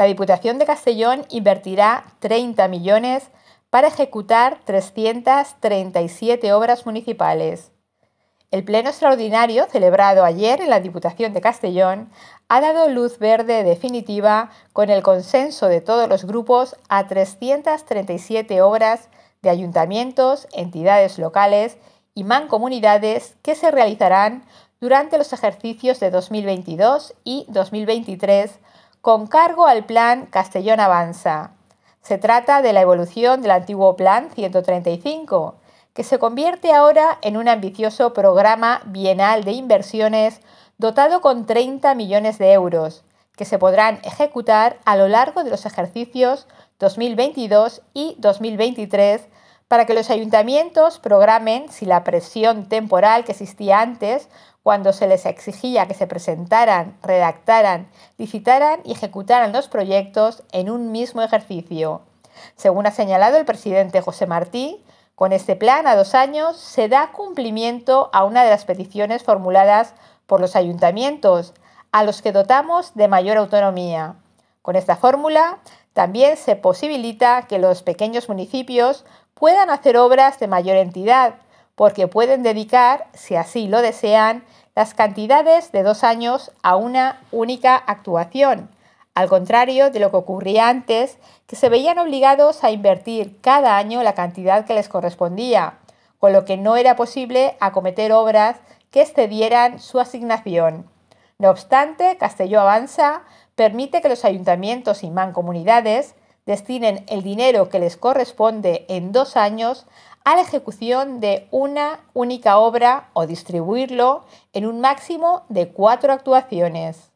la Diputación de Castellón invertirá 30 millones para ejecutar 337 obras municipales. El pleno extraordinario celebrado ayer en la Diputación de Castellón ha dado luz verde definitiva con el consenso de todos los grupos a 337 obras de ayuntamientos, entidades locales y mancomunidades que se realizarán durante los ejercicios de 2022 y 2023 con cargo al Plan Castellón Avanza. Se trata de la evolución del antiguo Plan 135, que se convierte ahora en un ambicioso programa bienal de inversiones dotado con 30 millones de euros, que se podrán ejecutar a lo largo de los ejercicios 2022 y 2023 para que los ayuntamientos programen si la presión temporal que existía antes, cuando se les exigía que se presentaran, redactaran, licitaran y ejecutaran los proyectos en un mismo ejercicio. Según ha señalado el presidente José Martí, con este plan a dos años se da cumplimiento a una de las peticiones formuladas por los ayuntamientos, a los que dotamos de mayor autonomía. Con esta fórmula también se posibilita que los pequeños municipios puedan hacer obras de mayor entidad, porque pueden dedicar, si así lo desean, las cantidades de dos años a una única actuación, al contrario de lo que ocurría antes, que se veían obligados a invertir cada año la cantidad que les correspondía, con lo que no era posible acometer obras que excedieran su asignación. No obstante, Castelló Avanza permite que los ayuntamientos y mancomunidades destinen el dinero que les corresponde en dos años a la ejecución de una única obra o distribuirlo en un máximo de cuatro actuaciones.